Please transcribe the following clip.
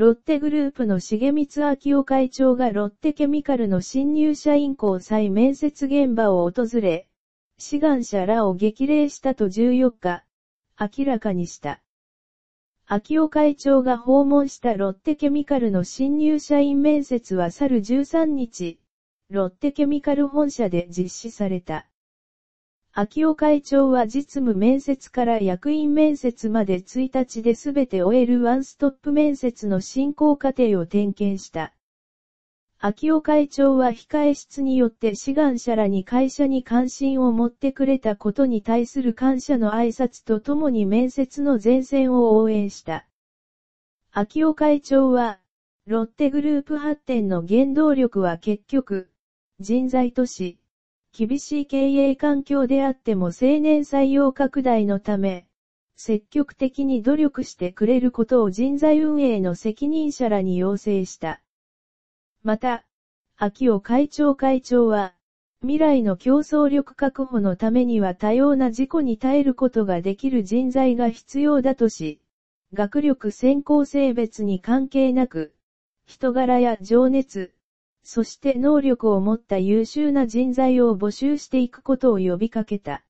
ロッテグループの重光昭夫会長がロッテケミカルの新入社員交際面接現場を訪れ、志願者らを激励したと14日、明らかにした。秋尾会長が訪問したロッテケミカルの新入社員面接は去る13日、ロッテケミカル本社で実施された。秋尾会長は実務面接から役員面接まで1日で全て終えるワンストップ面接の進行過程を点検した。秋尾会長は控え室によって志願者らに会社に関心を持ってくれたことに対する感謝の挨拶とともに面接の前線を応援した。秋尾会長は、ロッテグループ発展の原動力は結局、人材都市、厳しい経営環境であっても青年採用拡大のため、積極的に努力してくれることを人材運営の責任者らに要請した。また、秋尾会長会長は、未来の競争力確保のためには多様な事故に耐えることができる人材が必要だとし、学力先行性別に関係なく、人柄や情熱、そして能力を持った優秀な人材を募集していくことを呼びかけた。